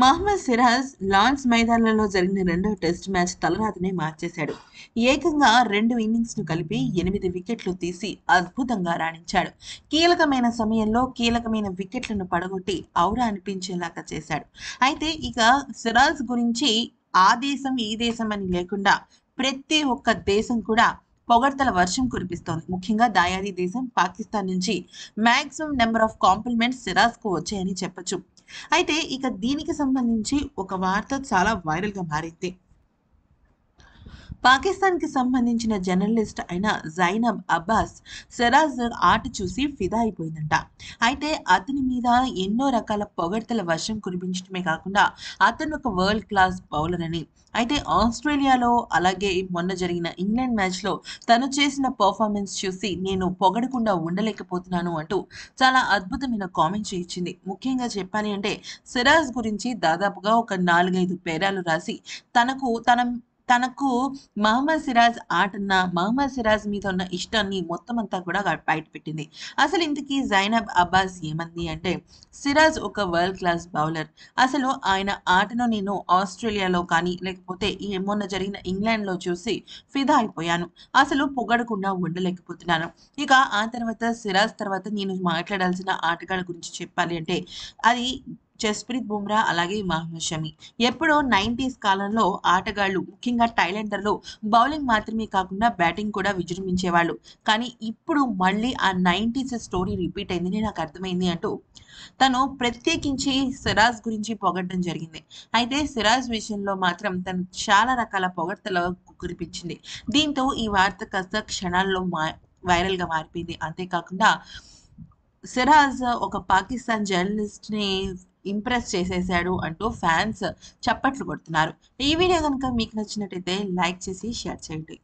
Mohammed Siraj lance మైదానంలో జరిగిన రెండవ టెస్ట్ మ్యాచ్ తలరాతనే మార్చేశాడు ఏకంగా రెండు ఇన్నింగ్స్ను కలిపి ఎనిమిది వికెట్లు తీసి అద్భుతంగా రాణించాడు కీలకమైన సమయంలో కీలకమైన వికెట్లను పడగొట్టి ఔరా అనిపించేలాగా చేశాడు అయితే ఇక సిరాజ్ గురించి ఆ దేశం ఈ దేశం అని లేకుండా ప్రతి ఒక్క దేశం కూడా పొగడ్తల వర్షం కురిపిస్తోంది ముఖ్యంగా దాయాది దేశం పాకిస్తాన్ నుంచి మాక్సిమం నెంబర్ ఆఫ్ కాంప్లిమెంట్స్ సిరాజ్కు వచ్చాయని చెప్పొచ్చు అయితే ఇక దీనికి సంబంధించి ఒక వార్త చాలా వైరల్గా మారింది పాకిస్తాన్కి సంబంధించిన జర్నలిస్ట్ అయిన జైనబ్ అబ్బాస్ సెరాజ్ ఆట చూసి ఫిదా అయిపోయిందంట అయితే అతని మీద ఎన్నో రకాల పొగడ్తల వర్షం కురిపించడమే కాకుండా అతను ఒక వరల్డ్ క్లాస్ బౌలర్ అని అయితే ఆస్ట్రేలియాలో అలాగే మొన్న జరిగిన ఇంగ్లాండ్ మ్యాచ్లో తను చేసిన పర్ఫార్మెన్స్ చూసి నేను పొగడకుండా ఉండలేకపోతున్నాను అంటూ చాలా అద్భుతమైన కామెంట్స్ ఇచ్చింది ముఖ్యంగా చెప్పాలి అంటే సిరాజ్ గురించి దాదాపుగా ఒక నాలుగైదు పేరాలు రాసి తనకు తన తనకు మహమ్మద్ సిరాజ్ ఆటన్న మహమ్మద్ సిరాజ్ మీద ఉన్న ఇష్టాన్ని మొత్తం అంతా కూడా బయట పెట్టింది అసలు ఇంతకీ జైనబ్ అబ్బాస్ ఏమంది అంటే సిరాజ్ ఒక వరల్డ్ క్లాస్ బౌలర్ అసలు ఆయన ఆటను నేను ఆస్ట్రేలియాలో కానీ లేకపోతే మొన్న జరిగిన ఇంగ్లాండ్లో చూసి ఫిదా అయిపోయాను అసలు పొగడకుండా ఉండలేకపోతున్నాను ఇక ఆ తర్వాత సిరాజ్ తర్వాత నేను మాట్లాడాల్సిన ఆటగాళ్ళ గురించి చెప్పాలి అంటే అది జస్ప్రీత్ బుమ్రా అలాగే మహమ్మద్ షమి ఎప్పుడో నైంటీస్ కాలంలో ఆటగాళ్లు ముఖ్యంగా టైలెండర్లు బౌలింగ్ మాత్రమే కాకుండా బ్యాటింగ్ కూడా విజృంభించేవాళ్ళు కానీ ఇప్పుడు మళ్ళీ ఆ నైంటీస్ స్టోరీ రిపీట్ అయిందని నాకు అర్థమైంది అంటూ తను ప్రత్యేకించి సిరాజ్ గురించి పొగడ్డం జరిగింది అయితే సిరాజ్ విషయంలో మాత్రం తను చాలా రకాల పొగడ్తలకు కురిపించింది దీంతో ఈ వార్త కాస్త క్షణాల్లో మా వైరల్గా మారిపోయింది అంతేకాకుండా సిరాజ్ uh, ఒక పాకిస్తాన్ జర్నలిస్ట్ ని ఇంప్రెస్ చేసేసాడు అంటూ ఫ్యాన్స్ చప్పట్లు కొడుతున్నారు ఈ వీడియో కనుక మీకు నచ్చినట్టయితే లైక్ చేసి షేర్ చేయండి